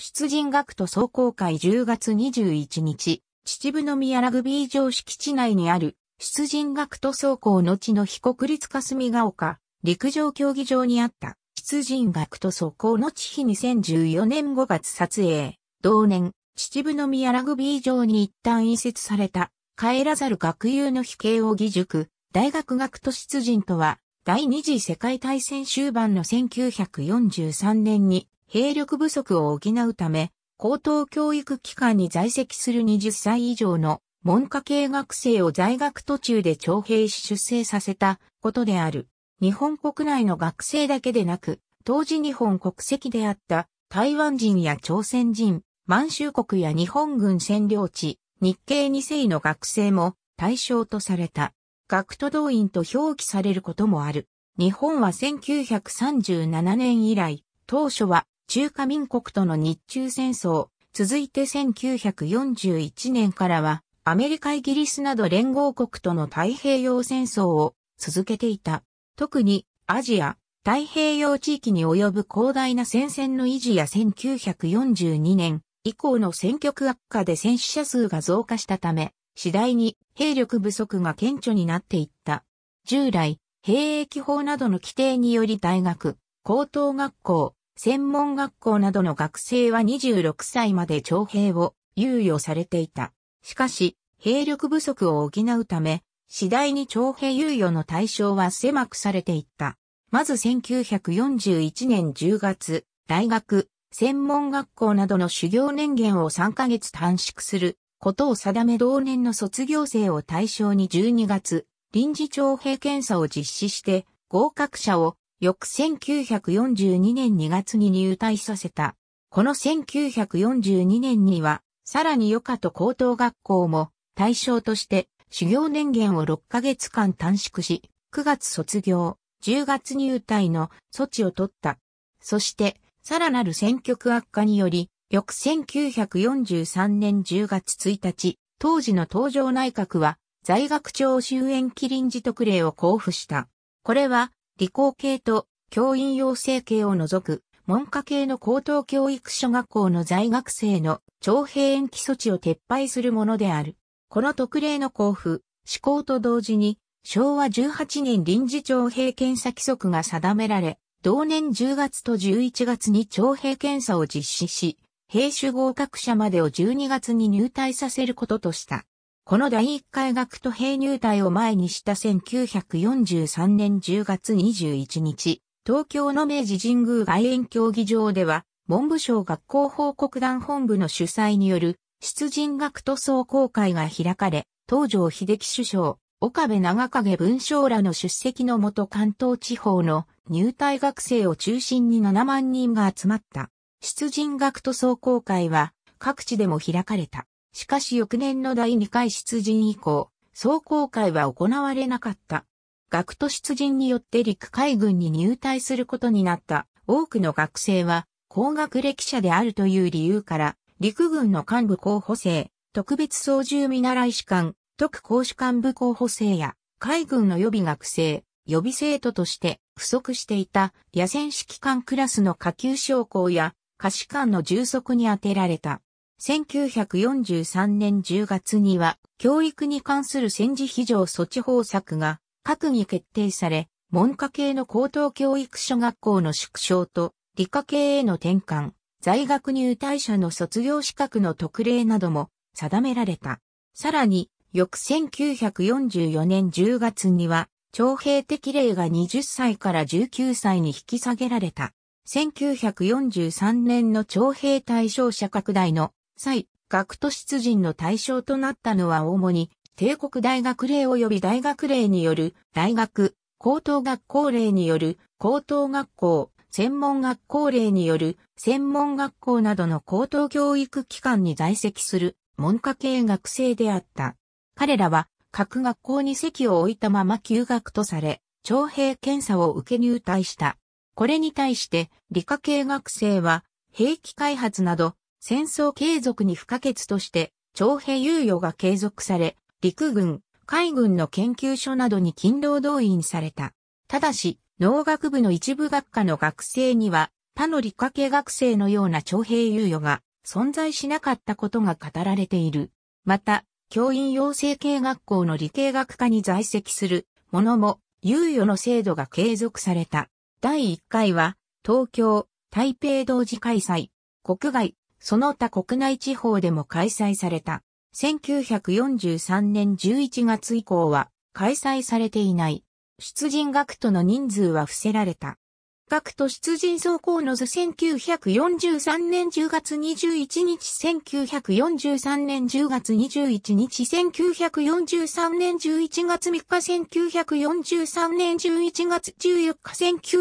出陣学徒総行会10月21日、秩父宮ラグビー場敷地内にある、出陣学徒総合の地の非国立霞ヶ丘、陸上競技場にあった、出陣学徒総合の地日2014年5月撮影、同年、秩父宮ラグビー場に一旦移設された、帰らざる学友の非慶を義塾、大学学徒出陣とは、第二次世界大戦終盤の1943年に兵力不足を補うため、高等教育機関に在籍する20歳以上の文科系学生を在学途中で徴兵し出生させたことである。日本国内の学生だけでなく、当時日本国籍であった台湾人や朝鮮人、満州国や日本軍占領地、日系二世の学生も対象とされた。学徒動員と表記されることもある。日本は1937年以来、当初は中華民国との日中戦争、続いて1941年からは、アメリカイギリスなど連合国との太平洋戦争を続けていた。特にアジア、太平洋地域に及ぶ広大な戦線の維持や1942年以降の戦局悪化で戦死者数が増加したため、次第に兵力不足が顕著になっていった。従来、兵役法などの規定により大学、高等学校、専門学校などの学生は26歳まで徴兵を猶予されていた。しかし、兵力不足を補うため、次第に徴兵猶予の対象は狭くされていった。まず1941年10月、大学、専門学校などの修行年限を3ヶ月短縮することを定め同年の卒業生を対象に12月、臨時徴兵検査を実施して合格者を翌1942年2月に入隊させた。この1942年には、さらに余暇と高等学校も対象として修行年限を6ヶ月間短縮し、9月卒業、10月入隊の措置を取った。そして、さらなる戦局悪化により、翌1943年10月1日、当時の東条内閣は、在学長終焉期臨時特例を交付した。これは、理工系と教員養成系を除く文科系の高等教育所学校の在学生の徴兵延期措置を撤廃するものである。この特例の交付、施行と同時に昭和18年臨時徴兵検査規則が定められ、同年10月と11月に徴兵検査を実施し、兵種合格者までを12月に入隊させることとした。この第1回学徒兵入隊を前にした1943年10月21日、東京の明治神宮外苑競技場では、文部省学校報告団本部の主催による、出陣学徒総公会が開かれ、東条秀樹首相、岡部長影文章らの出席のもと関東地方の入隊学生を中心に7万人が集まった。出陣学徒総公会は各地でも開かれた。しかし翌年の第2回出陣以降、壮行会は行われなかった。学徒出陣によって陸海軍に入隊することになった多くの学生は高学歴者であるという理由から陸軍の幹部候補生、特別操縦見習い士官、特公主幹部候補生や海軍の予備学生、予備生徒として不足していた野戦指揮官クラスの下級将校や下士官の充足に充てられた。1943年10月には、教育に関する戦時非常措置法策が閣議決定され、文科系の高等教育所学校の縮小と、理科系への転換、在学入退者の卒業資格の特例なども定められた。さらに、翌1944年10月には、徴兵適例が20歳から19歳に引き下げられた。1943年の徴兵対象者拡大の際、学徒出陣の対象となったのは主に、帝国大学令及び大学令による大学、高等学校令による高等学校、専門学校令による専門学校などの高等教育機関に在籍する文科系学生であった。彼らは各学校に席を置いたまま休学とされ、徴兵検査を受け入隊した。これに対して理科系学生は兵器開発など戦争継続に不可欠として、徴兵猶予が継続され、陸軍、海軍の研究所などに勤労動員された。ただし、農学部の一部学科の学生には、他の理科系学生のような徴兵猶予が存在しなかったことが語られている。また、教員養成系学校の理系学科に在籍するもも、猶予の制度が継続された。第1回は、東京、台北同時開催、国外、その他国内地方でも開催された。1943年11月以降は開催されていない。出陣学徒の人数は伏せられた。学徒出陣走行の図1943年10月21日1943年10月21日1943年11月3日1943年11月14日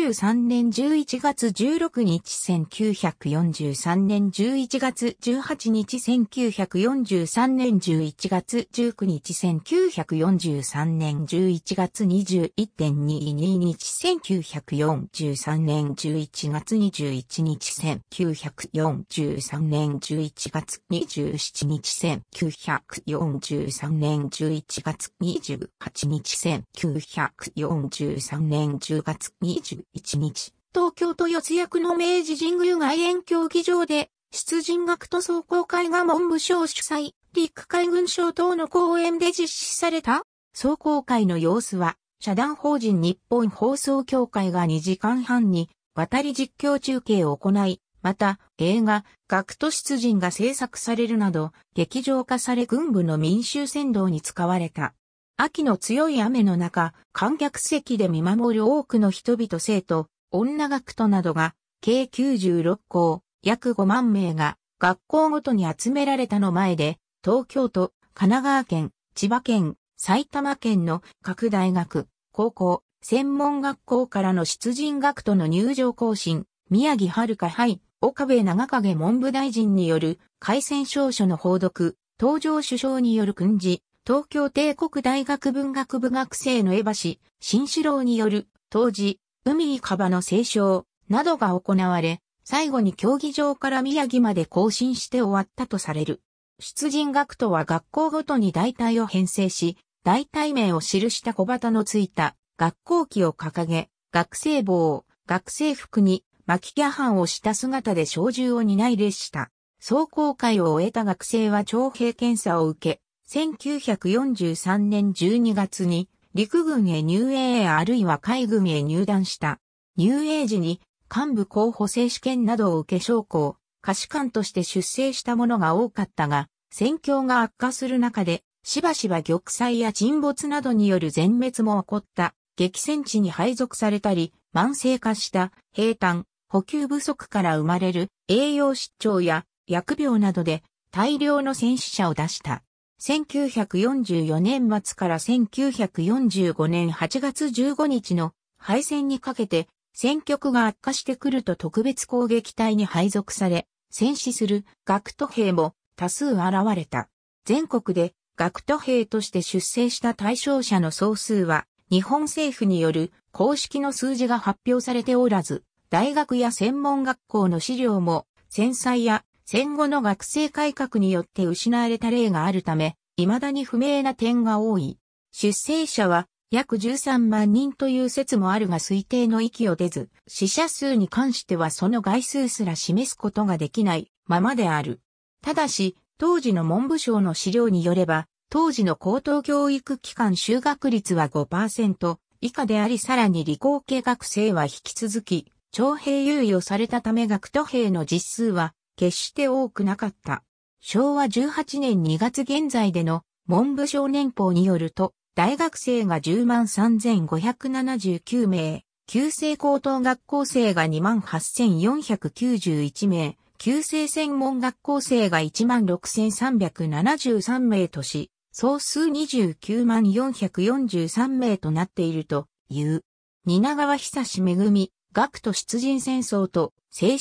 1943年11月16日1943年11月18日1943年11月19日1943年11月21.22日1943 1943年11月21日1943年11月27日1943年11月28日1943年10月21日東京都四谷区の明治神宮外苑競技場で出陣学徒壮行会が文部省主催、陸海軍省等の講演で実施された壮行会の様子は、社団法人日本放送協会が2時間半に渡り実況中継を行い、また映画、学徒出陣が制作されるなど、劇場化され軍部の民衆扇動に使われた。秋の強い雨の中、観客席で見守る多くの人々生徒、女学徒などが、計96校、約5万名が、学校ごとに集められたの前で、東京都、神奈川県、千葉県、埼玉県の各大学、高校、専門学校からの出陣学徒の入場行進、宮城遥杯、岡部長影文部大臣による改選証書の報読、東条首相による訓示、東京帝国大学文学部学生の江橋、新四郎による、当時、海にかばの清唱、などが行われ、最後に競技場から宮城まで更新して終わったとされる。出陣学徒は学校ごとに大隊を編成し、大体名を記した小旗のついた学校旗を掲げ、学生帽、学生服に巻きキャハンをした姿で小銃を担い列した。壮行会を終えた学生は徴兵検査を受け、1943年12月に陸軍へ入営へあるいは海軍へ入団した。入営時に幹部候補生試験などを受け将校、可視官として出征した者が多かったが、戦況が悪化する中でしばしば玉砕や沈没などによる全滅も起こった激戦地に配属されたり、慢性化した平坦、補給不足から生まれる栄養失調や薬病などで大量の戦死者を出した。1944年末から1945年8月15日の敗戦にかけて戦局が悪化してくると特別攻撃隊に配属され、戦死する学徒兵も多数現れた。全国で学徒兵として出征した対象者の総数は、日本政府による公式の数字が発表されておらず、大学や専門学校の資料も、戦災や戦後の学生改革によって失われた例があるため、未だに不明な点が多い。出生者は約13万人という説もあるが推定の域を出ず、死者数に関してはその概数すら示すことができないままである。ただし、当時の文部省の資料によれば、当時の高等教育機関就学率は5%以下でありさらに理工系学生は引き続き、徴兵猶予されたため学徒兵の実数は決して多くなかった。昭和18年2月現在での文部省年報によると、大学生が103,579名、旧制高等学校生が28,491名、旧制専門学校生が16,373名とし、総数2 9 4 4 3名となっているという。蜷川久志恵、学徒出陣戦争と青春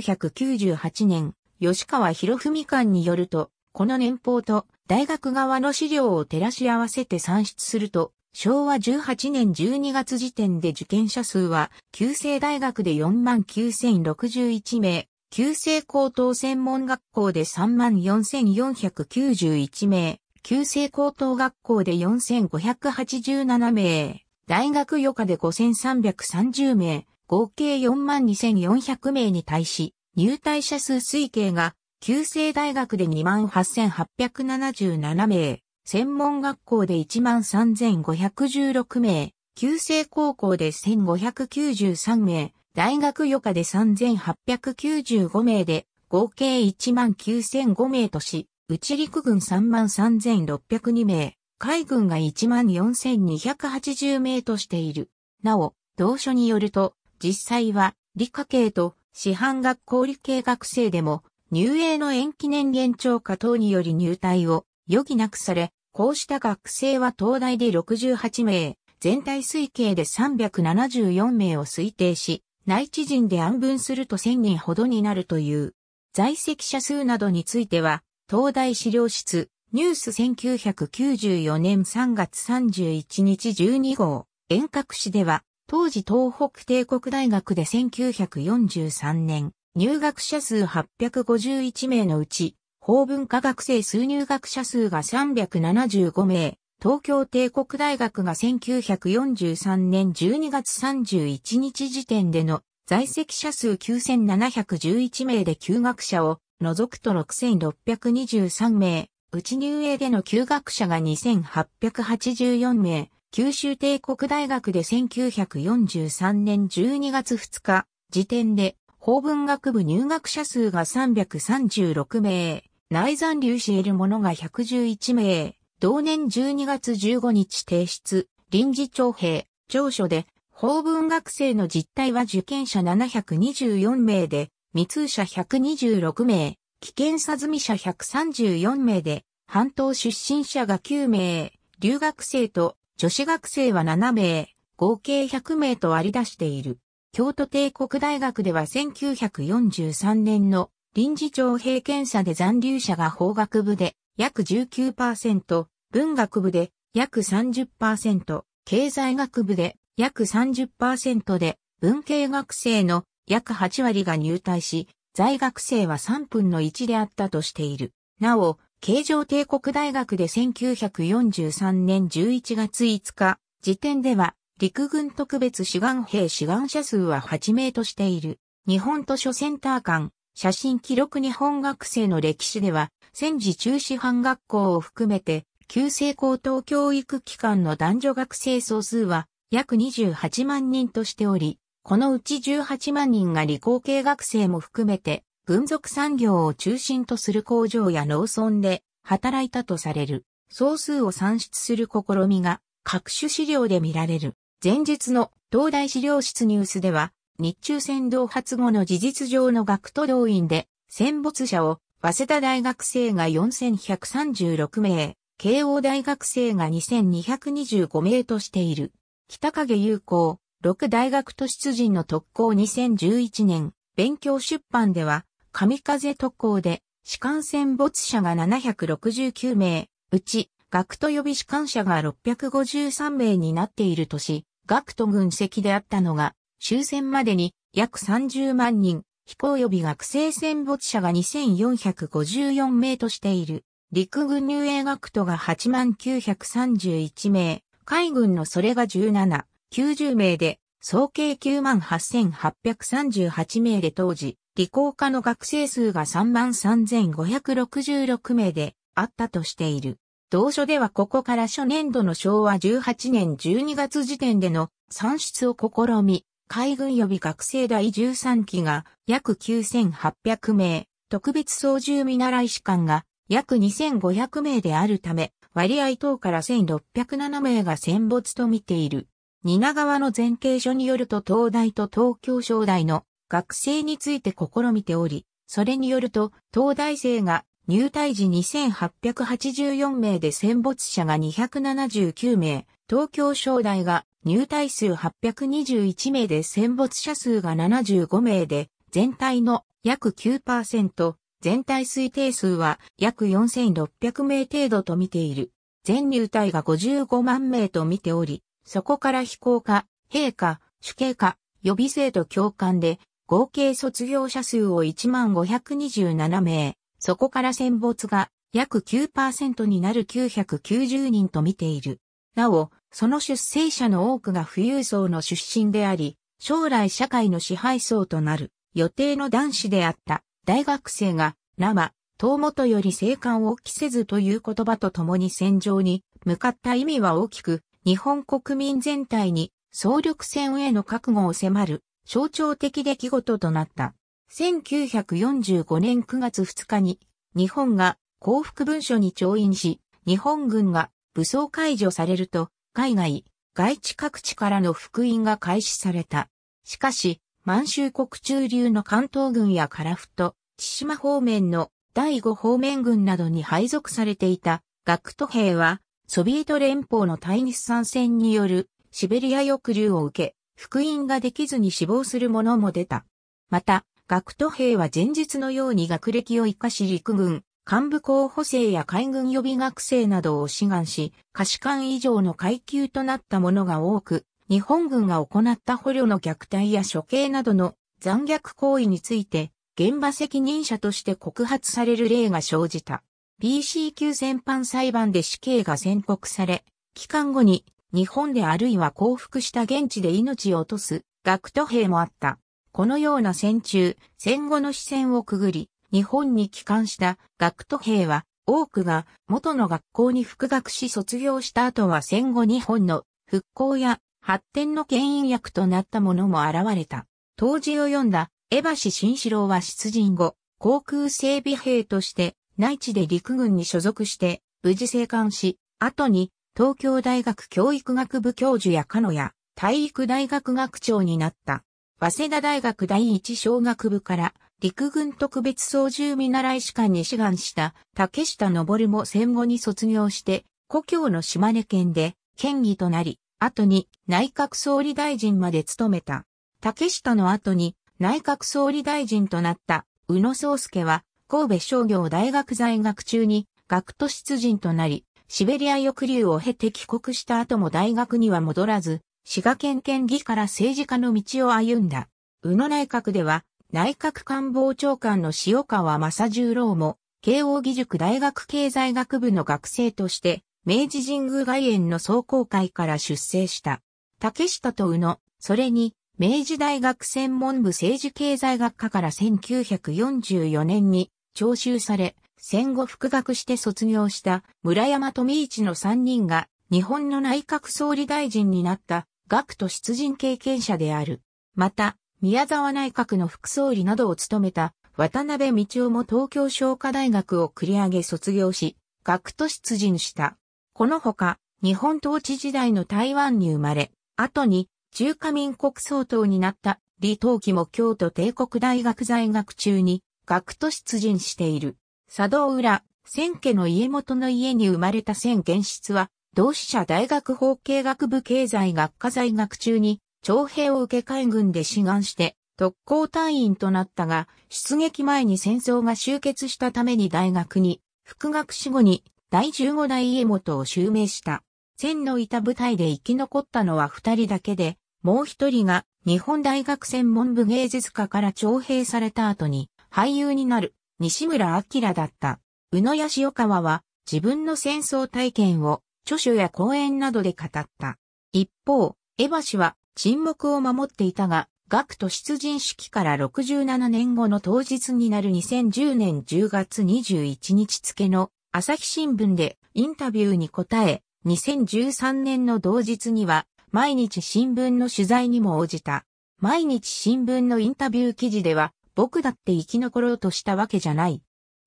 1998年、吉川博文館によると、この年俸と大学側の資料を照らし合わせて算出すると、昭和18年12月時点で受験者数は、旧制大学で49,061名、旧制高等専門学校で34,491名、旧制高等学校で4,587名、大学予科で5,330名、合計42,400名に対し、入隊者数推計が、旧制大学で28,877名、専門学校で13,516名、旧制高校で1,593名、大学余科で3895名で、合計1万9005名とし、内陸軍3万3602名、海軍が1万4280名としている。なお、同書によると、実際は理科系と師範学校理系学生でも入営の延期年限超過等により入隊を余儀なくされ、こうした学生は東大で68名、全体推計で374名を推定し、内地人で安分すると1000人ほどになるという。在籍者数などについては、東大資料室、ニュース1994年3月31日12号、遠隔誌では、当時東北帝国大学で1943年、入学者数851名のうち、法文科学生数入学者数が375名、東京帝国大学が1943年12月31日時点での在籍者数9711名で休学者を除くと6623名、うち入営での休学者が2884名、九州帝国大学で1943年12月2日時点で法文学部入学者数が336名、内残留している者が111名、同年12月15日提出、臨時徴兵、調書で、法文学生の実態は受験者724名で、未通者126名、危険さ済み者134名で、半島出身者が9名、留学生と女子学生は7名、合計100名と割り出している。京都帝国大学では1943年の臨時徴兵検査で残留者が法学部で約19%、文学部で約30%、経済学部で約30%で、文系学生の約8割が入隊し、在学生は3分の1であったとしている。なお、京城帝国大学で1943年11月5日時点では、陸軍特別志願兵志願者数は8名としている。日本図書センター間、写真記録日本学生の歴史では、戦時中止班学校を含めて、旧制高等教育機関の男女学生総数は約28万人としており、このうち18万人が理工系学生も含めて、軍属産業を中心とする工場や農村で働いたとされる、総数を算出する試みが各種資料で見られる。前述の東大資料室ニュースでは、日中戦同発後の事実上の学徒動員で、戦没者を早稲田大学生が4136名、慶応大学生が2225名としている。北影友好、六大学都出陣の特攻2011年、勉強出版では、神風特攻で、士官戦没者が769名、うち、学徒予備士官者が653名になっているとし、学徒軍籍であったのが、終戦までに約30万人、飛行予備学生戦没者が2454名としている。陸軍入営学徒が8931名、海軍のそれが17、90名で、総計98,838名で当時、理工科の学生数が33,566名であったとしている。同書ではここから初年度の昭和18年12月時点での算出を試み、海軍予備学生第13期が約9800名、特別操縦見習い士官が約2500名であるため、割合等から1607名が戦没と見ている。蜷川の前景書によると東大と東京商大の学生について試みており、それによると東大生が入隊時2884名で戦没者が279名、東京商大が入隊数821名で戦没者数が75名で、全体の約9%、全体推定数は約4600名程度と見ている。全入隊が55万名と見ており、そこから飛行家、陛下、主計家、予備生と教官で、合計卒業者数を1527名、そこから戦没が約9%になる990人と見ている。なお、その出生者の多くが富裕層の出身であり、将来社会の支配層となる予定の男子であった大学生が生、遠元より生還を期せずという言葉と共に戦場に向かった意味は大きく、日本国民全体に総力戦への覚悟を迫る象徴的出来事となった。1945年9月2日に日本が降伏文書に調印し、日本軍が武装解除されると、海外、外地各地からの復員が開始された。しかし、満州国中流の関東軍や樺太、千島方面の第五方面軍などに配属されていた学徒兵は、ソビエト連邦の対日参戦によるシベリア抑留を受け、復員ができずに死亡する者も出た。また、学徒兵は前日のように学歴を生かし陸軍、幹部候補生や海軍予備学生などを志願し、可視官以上の階級となったものが多く、日本軍が行った捕虜の虐待や処刑などの残虐行為について、現場責任者として告発される例が生じた。BC 級全般裁判で死刑が宣告され、期間後に日本であるいは降伏した現地で命を落とす学徒兵もあった。このような戦中、戦後の視線をくぐり、日本に帰還した学徒兵は多くが元の学校に復学し卒業した後は戦後日本の復興や発展の牽引役となったものも現れた。当時を読んだ江橋慎四郎は出陣後、航空整備兵として内地で陸軍に所属して無事生還し、後に東京大学教育学部教授や鹿野や体育大学学長になった。早稲田大学第一小学部から陸軍特別操縦見習い士官に志願した竹下登も戦後に卒業して、故郷の島根県で県議となり、後に内閣総理大臣まで務めた。竹下の後に内閣総理大臣となった宇野宗介は神戸商業大学在学中に学徒出陣となり、シベリア抑留を経て帰国した後も大学には戻らず、滋賀県県議から政治家の道を歩んだ。宇野内閣では内閣官房長官の塩川正十郎も、慶応義塾大学経済学部の学生として、明治神宮外苑の壮行会から出生した。竹下と宇野、それに、明治大学専門部政治経済学科から1944年に徴収され、戦後復学して卒業した村山富一の3人が日本の内閣総理大臣になった学徒出陣経験者である。また、宮沢内閣の副総理などを務めた渡辺道夫も東京商科大学を繰り上げ卒業し、学徒出陣した。このほか、日本統治時代の台湾に生まれ、後に中華民国総統になった李登輝も京都帝国大学在学中に学徒出陣している。佐藤浦、千家の家元の家に生まれた千元室は、同志社大学法経学部経済学科在学中に徴兵を受け海軍で志願して特攻隊員となったが、出撃前に戦争が終結したために大学に、復学死後に第15代家元を襲名した。戦のいた部隊で生き残ったのは二人だけで、もう一人が日本大学専門部芸術家から徴兵された後に俳優になる西村明だった。宇野や塩川は自分の戦争体験を著書や講演などで語った。一方、エ橋は沈黙を守っていたが、学徒出陣式から67年後の当日になる2010年10月21日付の朝日新聞でインタビューに答え、2013年の同日には毎日新聞の取材にも応じた。毎日新聞のインタビュー記事では僕だって生き残ろうとしたわけじゃない。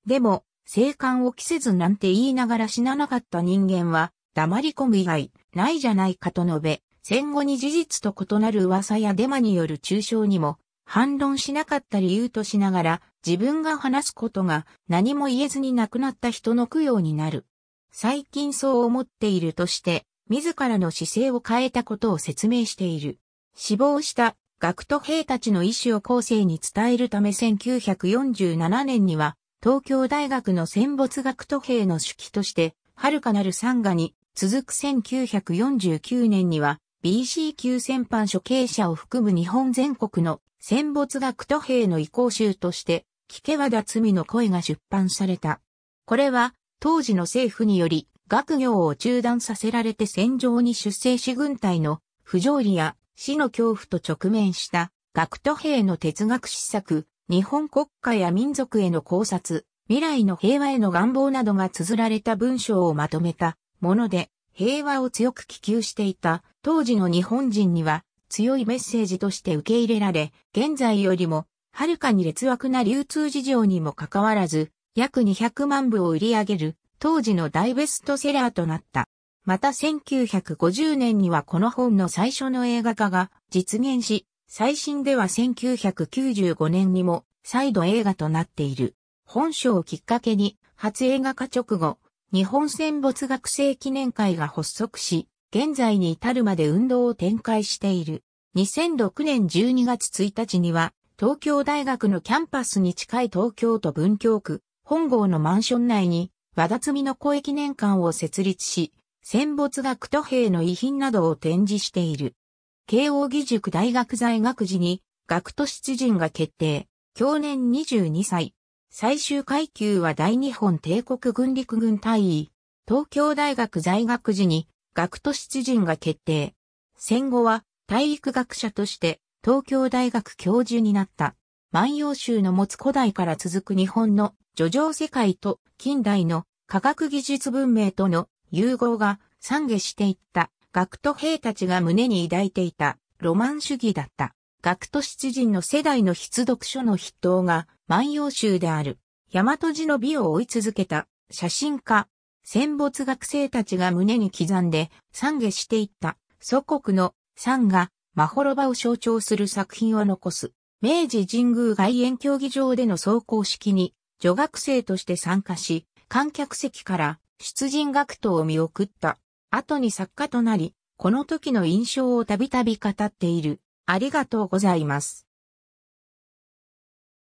でも、生還を着せずなんて言いながら死ななかった人間は黙り込む以外ないじゃないかと述べ、戦後に事実と異なる噂やデマによる抽象にも反論しなかった理由としながら自分が話すことが何も言えずに亡くなった人の供養になる。最近そう思っているとして、自らの姿勢を変えたことを説明している。死亡した学徒兵たちの意思を後世に伝えるため1947年には東京大学の戦没学徒兵の手記として、遥かなる参賀に続く1949年には BC 級戦犯処刑者を含む日本全国の戦没学徒兵の移行集として、聞けわだ罪の声が出版された。これは、当時の政府により、学業を中断させられて戦場に出征し軍隊の不条理や死の恐怖と直面した学徒兵の哲学施策、日本国家や民族への考察、未来の平和への願望などが綴られた文章をまとめたもので、平和を強く希求していた当時の日本人には強いメッセージとして受け入れられ、現在よりもはるかに劣悪な流通事情にもかかわらず、約200万部を売り上げる当時の大ベストセラーとなった。また1950年にはこの本の最初の映画化が実現し、最新では1995年にも再度映画となっている。本書をきっかけに初映画化直後、日本戦没学生記念会が発足し、現在に至るまで運動を展開している。2006年12月1日には、東京大学のキャンパスに近い東京都文京区、本郷のマンション内に、和田摘の公益年館を設立し、戦没学徒兵の遺品などを展示している。慶応義塾大学在学時に、学徒出陣が決定。去年22歳、最終階級は大日本帝国軍陸軍大尉、東京大学在学時に学徒出陣が決定。戦後は体育学者として東京大学教授になった。万葉集の持つ古代から続く日本の叙情世界と近代の科学技術文明との融合が懺悔していった学徒兵たちが胸に抱いていたロマン主義だった。学徒出陣の世代の筆読書の筆頭が万葉集である、大和寺の美を追い続けた写真家、戦没学生たちが胸に刻んで懺悔していった祖国の山がまほろばを象徴する作品を残す。明治神宮外苑競技場での走行式に女学生として参加し、観客席から出陣学徒を見送った。後に作家となり、この時の印象をたびたび語っている。ありがとうございます。